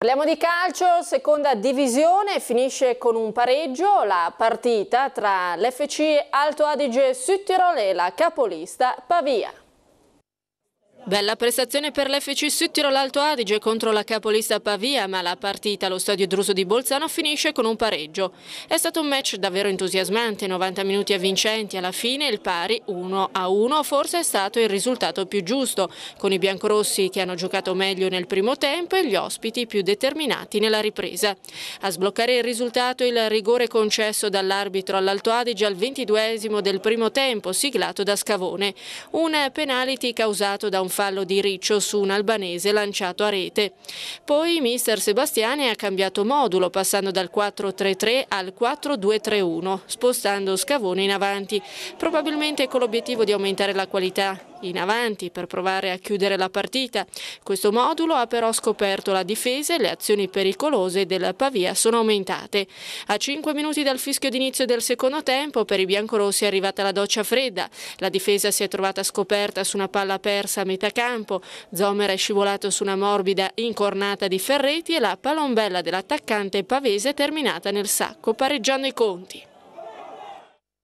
Parliamo di calcio, seconda divisione, finisce con un pareggio la partita tra l'FC Alto Adige Südtirol e la capolista Pavia. Bella prestazione per l'FC Sud Tirol Alto Adige contro la capolista Pavia, ma la partita allo stadio Druso di Bolzano finisce con un pareggio. È stato un match davvero entusiasmante, 90 minuti avvincenti, alla fine il pari 1 a 1 forse è stato il risultato più giusto, con i biancorossi che hanno giocato meglio nel primo tempo e gli ospiti più determinati nella ripresa. A sbloccare il risultato il rigore concesso dall'arbitro all'Alto Adige al 22 del primo tempo, siglato da Scavone. Un penalty causato da un fallo di Riccio su un albanese lanciato a rete. Poi mister Sebastiani ha cambiato modulo passando dal 4-3-3 al 4-2-3-1 spostando Scavone in avanti, probabilmente con l'obiettivo di aumentare la qualità in avanti per provare a chiudere la partita. Questo modulo ha però scoperto la difesa e le azioni pericolose del Pavia sono aumentate. A 5 minuti dal fischio d'inizio del secondo tempo per i biancorossi è arrivata la doccia fredda. La difesa si è trovata scoperta su una palla persa a metà campo. Zomer è scivolato su una morbida incornata di Ferreti e la palombella dell'attaccante pavese è terminata nel sacco pareggiando i conti.